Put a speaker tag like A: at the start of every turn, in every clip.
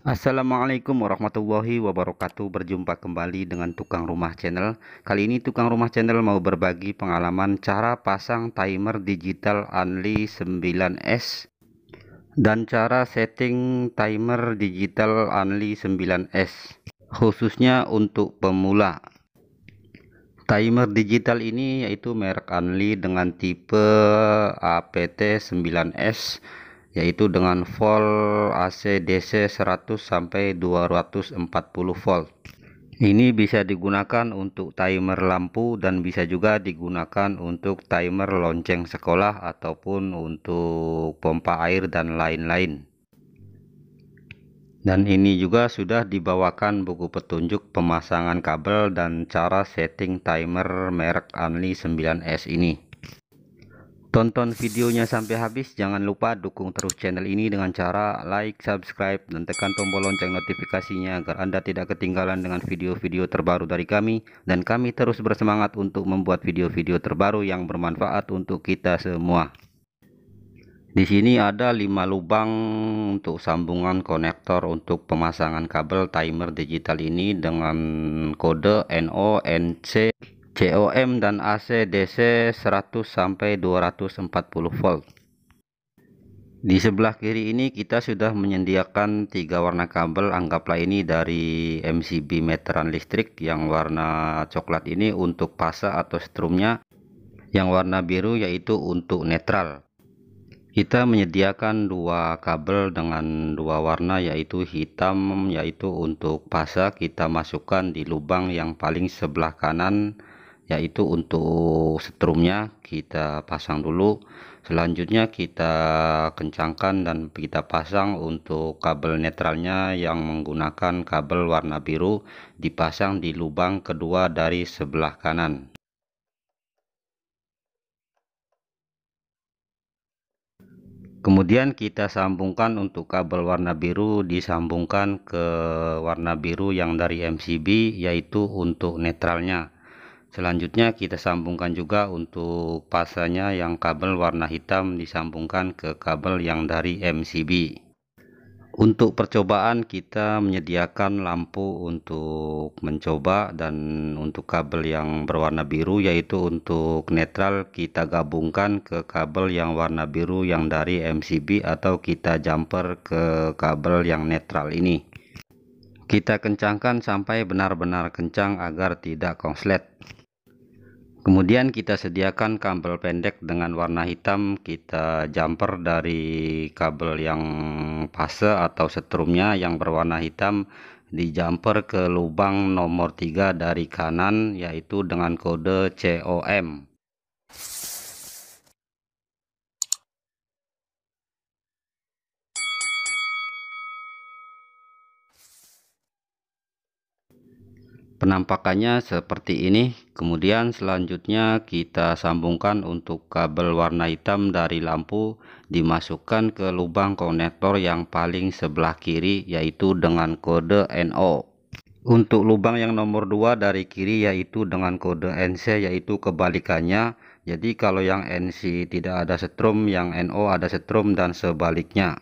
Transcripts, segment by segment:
A: Assalamualaikum warahmatullahi wabarakatuh Berjumpa kembali dengan Tukang Rumah Channel Kali ini Tukang Rumah Channel mau berbagi pengalaman Cara pasang timer digital Anli 9S Dan cara setting timer digital Anli 9S Khususnya untuk pemula Timer digital ini yaitu merek Anli dengan tipe APT9S yaitu dengan volt AC DC 100 sampai 240 volt. Ini bisa digunakan untuk timer lampu dan bisa juga digunakan untuk timer lonceng sekolah ataupun untuk pompa air dan lain-lain dan ini juga sudah dibawakan buku petunjuk pemasangan kabel dan cara setting timer merek Anli 9S ini tonton videonya sampai habis jangan lupa dukung terus channel ini dengan cara like subscribe dan tekan tombol lonceng notifikasinya agar anda tidak ketinggalan dengan video-video terbaru dari kami dan kami terus bersemangat untuk membuat video-video terbaru yang bermanfaat untuk kita semua di sini ada 5 lubang untuk sambungan konektor untuk pemasangan kabel timer digital ini dengan kode NO, NC, COM dan AC DC 100 sampai 240 volt. Di sebelah kiri ini kita sudah menyediakan tiga warna kabel anggaplah ini dari MCB meteran listrik yang warna coklat ini untuk pasa atau strumnya yang warna biru yaitu untuk netral kita menyediakan dua kabel dengan dua warna yaitu hitam yaitu untuk fase kita masukkan di lubang yang paling sebelah kanan yaitu untuk setrumnya kita pasang dulu selanjutnya kita kencangkan dan kita pasang untuk kabel netralnya yang menggunakan kabel warna biru dipasang di lubang kedua dari sebelah kanan kemudian kita sambungkan untuk kabel warna biru disambungkan ke warna biru yang dari MCB yaitu untuk netralnya selanjutnya kita sambungkan juga untuk pasanya yang kabel warna hitam disambungkan ke kabel yang dari MCB untuk percobaan kita menyediakan lampu untuk mencoba dan untuk kabel yang berwarna biru yaitu untuk netral kita gabungkan ke kabel yang warna biru yang dari MCB atau kita jumper ke kabel yang netral ini. Kita kencangkan sampai benar-benar kencang agar tidak konslet kemudian kita sediakan kabel pendek dengan warna hitam kita jumper dari kabel yang fase atau setrumnya yang berwarna hitam di jumper ke lubang nomor 3 dari kanan yaitu dengan kode COM penampakannya seperti ini kemudian selanjutnya kita sambungkan untuk kabel warna hitam dari lampu dimasukkan ke lubang konektor yang paling sebelah kiri yaitu dengan kode NO untuk lubang yang nomor 2 dari kiri yaitu dengan kode NC yaitu kebalikannya jadi kalau yang NC tidak ada setrum yang NO ada setrum dan sebaliknya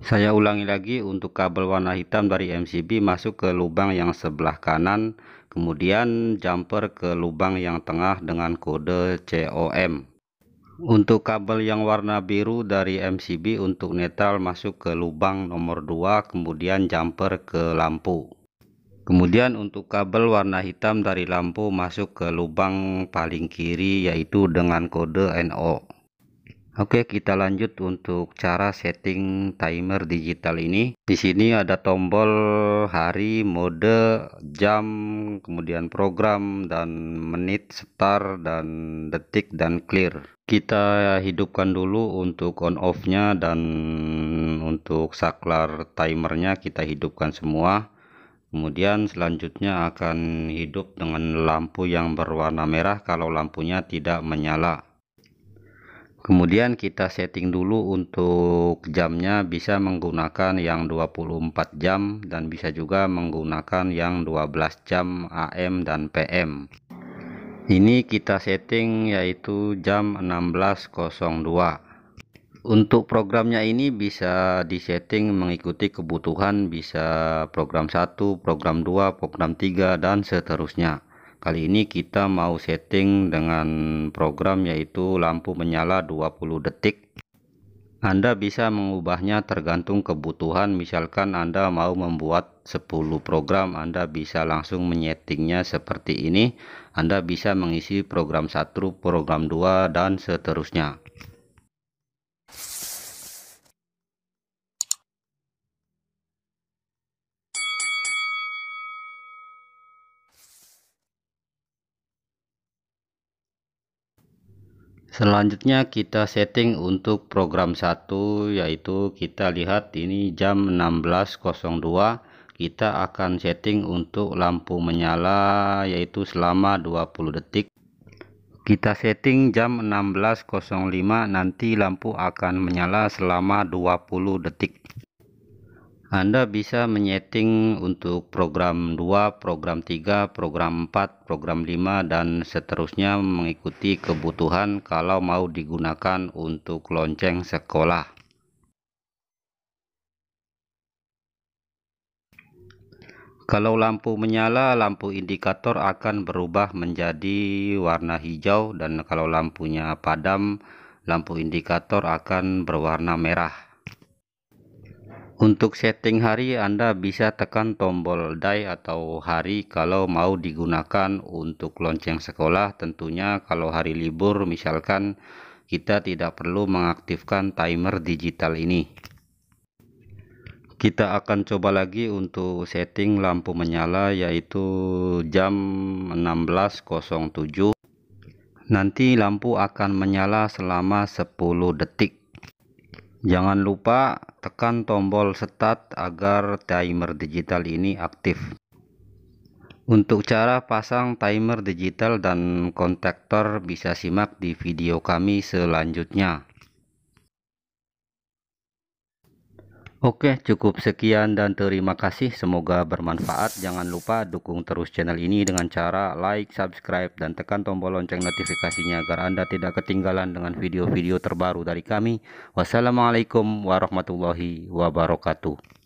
A: saya ulangi lagi untuk kabel warna hitam dari MCB masuk ke lubang yang sebelah kanan, kemudian jumper ke lubang yang tengah dengan kode COM. Untuk kabel yang warna biru dari MCB untuk netral masuk ke lubang nomor 2, kemudian jumper ke lampu. Kemudian untuk kabel warna hitam dari lampu masuk ke lubang paling kiri yaitu dengan kode NO. Oke, kita lanjut untuk cara setting timer digital ini. Di sini ada tombol hari, mode, jam, kemudian program dan menit, start dan detik dan clear. Kita hidupkan dulu untuk on off-nya dan untuk saklar timernya kita hidupkan semua. Kemudian selanjutnya akan hidup dengan lampu yang berwarna merah kalau lampunya tidak menyala kemudian kita setting dulu untuk jamnya bisa menggunakan yang 24 jam dan bisa juga menggunakan yang 12 jam AM dan PM ini kita setting yaitu jam 16.02 untuk programnya ini bisa disetting mengikuti kebutuhan bisa program 1 program 2 program 3 dan seterusnya Kali ini kita mau setting dengan program yaitu lampu menyala 20 detik. Anda bisa mengubahnya tergantung kebutuhan misalkan Anda mau membuat 10 program Anda bisa langsung menyetingnya seperti ini Anda bisa mengisi program 1, program 2 dan seterusnya selanjutnya kita setting untuk program 1 yaitu kita lihat ini jam 16.02 kita akan setting untuk lampu menyala yaitu selama 20 detik kita setting jam 16.05 nanti lampu akan menyala selama 20 detik anda bisa menyeting untuk program 2, program 3, program 4, program 5 dan seterusnya mengikuti kebutuhan kalau mau digunakan untuk lonceng sekolah. Kalau lampu menyala, lampu indikator akan berubah menjadi warna hijau dan kalau lampunya padam, lampu indikator akan berwarna merah. Untuk setting hari Anda bisa tekan tombol day atau hari kalau mau digunakan untuk lonceng sekolah tentunya kalau hari libur misalkan kita tidak perlu mengaktifkan timer digital ini kita akan coba lagi untuk setting lampu menyala yaitu jam 16.07 nanti lampu akan menyala selama 10 detik Jangan lupa tekan tombol start agar timer digital ini aktif. Untuk cara pasang timer digital dan kontaktor bisa simak di video kami selanjutnya. Oke, cukup sekian dan terima kasih. Semoga bermanfaat. Jangan lupa dukung terus channel ini dengan cara like, subscribe, dan tekan tombol lonceng notifikasinya agar Anda tidak ketinggalan dengan video-video terbaru dari kami. Wassalamualaikum warahmatullahi wabarakatuh.